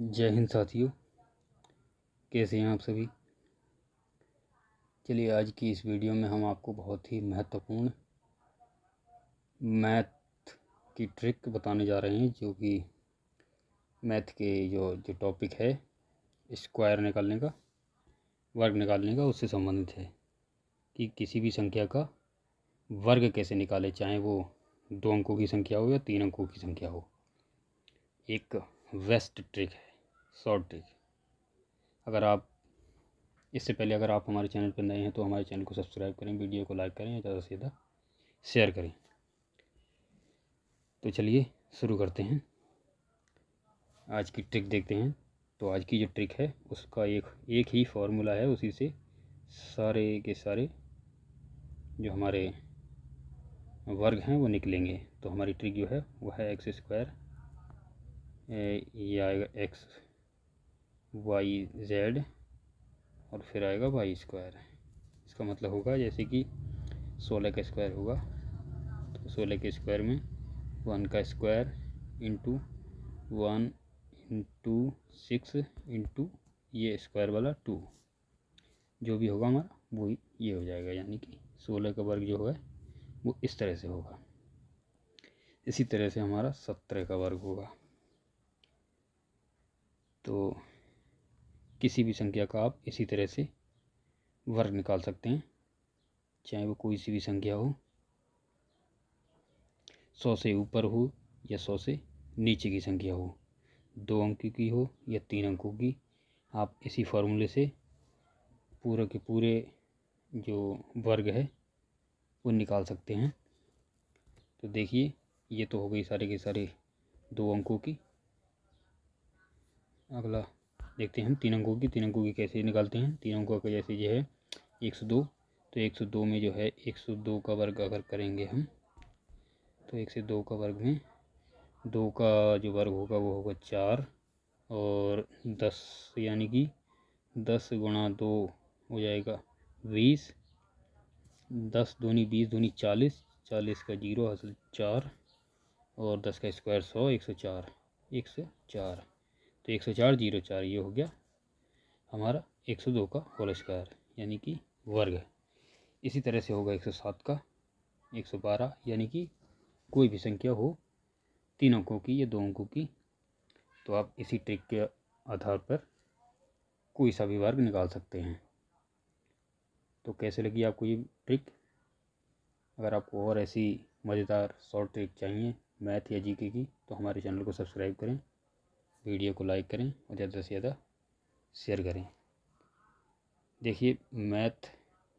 जय हिंद साथियों कैसे हैं आप सभी चलिए आज की इस वीडियो में हम आपको बहुत ही महत्वपूर्ण मैथ की ट्रिक बताने जा रहे हैं जो कि मैथ के जो जो टॉपिक है स्क्वायर निकालने का वर्ग निकालने का उससे संबंधित है कि किसी भी संख्या का वर्ग कैसे निकाले चाहे वो दो अंकों की संख्या हो या तीन अंकों की संख्या हो एक वेस्ट ट्रिक है शॉर्ट ट्रिक अगर आप इससे पहले अगर आप हमारे चैनल पर नए हैं तो हमारे चैनल को सब्सक्राइब करें वीडियो को लाइक करें या ज़्यादा से ज़्यादा शेयर करें तो चलिए शुरू करते हैं आज की ट्रिक देखते हैं तो आज की जो ट्रिक है उसका एक एक ही फार्मूला है उसी से सारे के सारे जो हमारे वर्ग हैं वो निकलेंगे तो हमारी ट्रिक जो है वह है एक्स स्क्वायर या एक्स वाई जेड और फिर आएगा वाई स्क्वायर इसका मतलब होगा जैसे कि सोलह का स्क्वायर होगा तो सोलह के स्क्वायर में वन का square into one into six into ये स्क्वायर वाला टू जो भी होगा हमारा वो ये हो जाएगा यानी कि सोलह का वर्ग जो है वो इस तरह से होगा इसी तरह से हमारा सत्रह का वर्ग होगा तो किसी भी संख्या का आप इसी तरह से वर्ग निकाल सकते हैं चाहे वो कोई सी भी संख्या हो सौ से ऊपर हो या सौ से नीचे की संख्या हो दो अंकों की हो या तीन अंकों की आप इसी फार्मूले से पूरे के पूरे जो वर्ग है वो निकाल सकते हैं तो देखिए ये तो हो गई सारे के सारे दो अंकों की अगला देखते हैं तीन अंकों की तीन अंकों की कैसे निकालते हैं तीन अंकों का जैसे ये है एक सौ दो तो एक सौ दो में जो है एक सौ दो का वर्ग अगर करेंगे हम तो एक से दो का वर्ग में दो का जो वर्ग होगा वो होगा चार और दस यानी कि दस गुणा दो हो जाएगा बीस दस दूनी बीस दूनी चालीस चालीस का जीरो हासिल चार और दस का स्क्वायर सौ एक सौ चार एक सौ चार तो एक सौ चार जीरो चार ये हो गया हमारा एक सौ दो का होल स्क्वायर यानी कि वर्ग इसी तरह से होगा एक सौ सात का एक सौ बारह यानी कि कोई भी संख्या हो तीन अंकों की या दो अंकों की तो आप इसी ट्रिक के आधार पर कोई सा भी वर्ग निकाल सकते हैं तो कैसे लगी आपको ये ट्रिक अगर आपको और ऐसी मज़ेदार शॉर्ट ट्रिक चाहिए मैथ या जीके की तो हमारे चैनल को सब्सक्राइब करें वीडियो को लाइक करें और ज़्यादा से ज़्यादा शेयर करें देखिए मैथ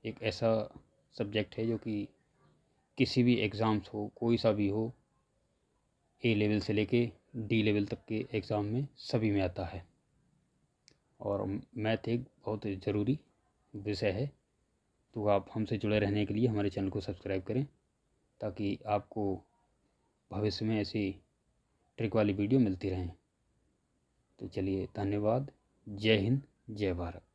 एक ऐसा सब्जेक्ट है जो कि किसी भी एग्ज़ाम्स हो कोई सा भी हो ए लेवल से लेके डी लेवल तक के एग्ज़ाम में सभी में आता है और मैथ एक बहुत ज़रूरी विषय है तो आप हमसे जुड़े रहने के लिए हमारे चैनल को सब्सक्राइब करें ताकि आपको भविष्य में ऐसी ट्रिक वाली वीडियो मिलती रहें तो चलिए धन्यवाद जय हिंद जय भारत